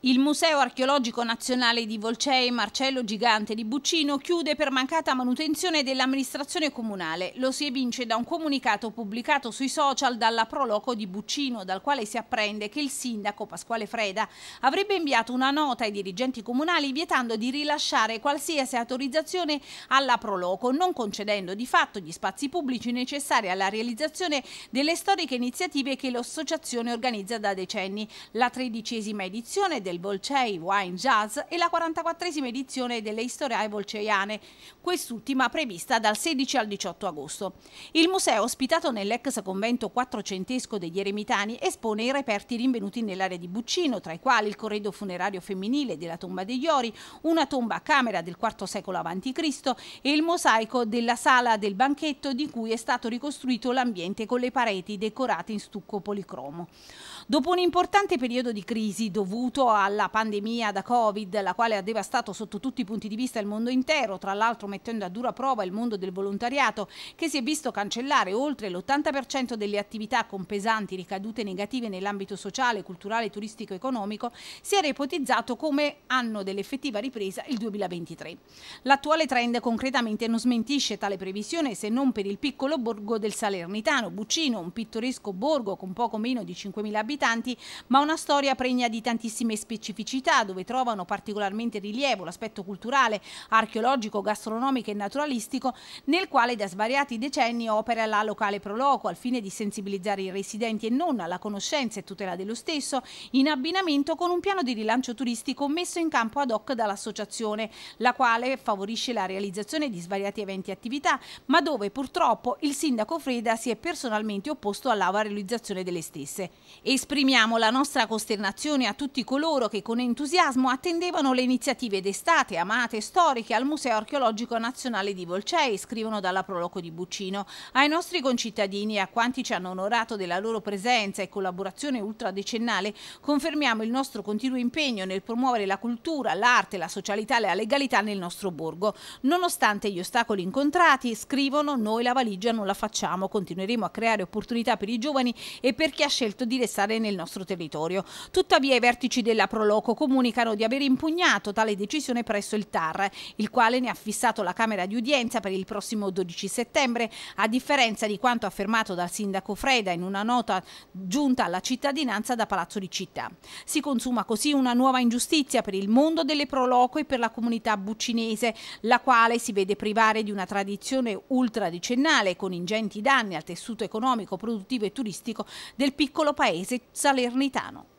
Il Museo archeologico nazionale di Volcei Marcello Gigante di Buccino chiude per mancata manutenzione dell'amministrazione comunale. Lo si evince da un comunicato pubblicato sui social dalla Proloco di Buccino, dal quale si apprende che il sindaco Pasquale Freda avrebbe inviato una nota ai dirigenti comunali vietando di rilasciare qualsiasi autorizzazione alla Proloco, non concedendo di fatto gli spazi pubblici necessari alla realizzazione delle storiche iniziative che l'associazione organizza da decenni. La tredicesima edizione del Volcei Wine Jazz e la 44esima edizione delle Istorie Volceiane, quest'ultima prevista dal 16 al 18 agosto. Il museo, ospitato nell'ex convento quattrocentesco degli Eremitani, espone i reperti rinvenuti nell'area di Buccino, tra i quali il corredo funerario femminile della tomba degli Ori, una tomba a camera del IV secolo a.C. e il mosaico della sala del banchetto di cui è stato ricostruito l'ambiente con le pareti decorate in stucco policromo. Dopo un importante periodo di crisi dovuto alla pandemia da Covid, la quale ha devastato sotto tutti i punti di vista il mondo intero, tra l'altro mettendo a dura prova il mondo del volontariato, che si è visto cancellare oltre l'80% delle attività con pesanti ricadute negative nell'ambito sociale, culturale, turistico e economico, si era ipotizzato come anno dell'effettiva ripresa il 2023. L'attuale trend concretamente non smentisce tale previsione se non per il piccolo borgo del Salernitano, Buccino, un pittoresco borgo con poco meno di 5.000 abitanti, ma una storia pregna di tantissime esperienze specificità dove trovano particolarmente rilievo l'aspetto culturale, archeologico, gastronomico e naturalistico nel quale da svariati decenni opera la locale Proloco al fine di sensibilizzare i residenti e non alla conoscenza e tutela dello stesso in abbinamento con un piano di rilancio turistico messo in campo ad hoc dall'associazione, la quale favorisce la realizzazione di svariati eventi e attività, ma dove purtroppo il sindaco Freda si è personalmente opposto alla realizzazione delle stesse. Esprimiamo la nostra costernazione a tutti coloro coloro che con entusiasmo attendevano le iniziative d'estate, amate, storiche al Museo Archeologico Nazionale di Volcei, scrivono dalla Proloco di Buccino. Ai nostri concittadini e a quanti ci hanno onorato della loro presenza e collaborazione ultradecennale, confermiamo il nostro continuo impegno nel promuovere la cultura, l'arte, la socialità e la legalità nel nostro borgo. Nonostante gli ostacoli incontrati, scrivono, noi la valigia non la facciamo, continueremo a creare opportunità per i giovani e per chi ha scelto di restare nel nostro territorio. Tuttavia i vertici della da Proloco comunicano di aver impugnato tale decisione presso il TAR, il quale ne ha fissato la Camera di Udienza per il prossimo 12 settembre, a differenza di quanto affermato dal sindaco Freda in una nota giunta alla cittadinanza da Palazzo di Città. Si consuma così una nuova ingiustizia per il mondo delle Proloco e per la comunità buccinese, la quale si vede privare di una tradizione ultradicennale con ingenti danni al tessuto economico, produttivo e turistico del piccolo paese salernitano.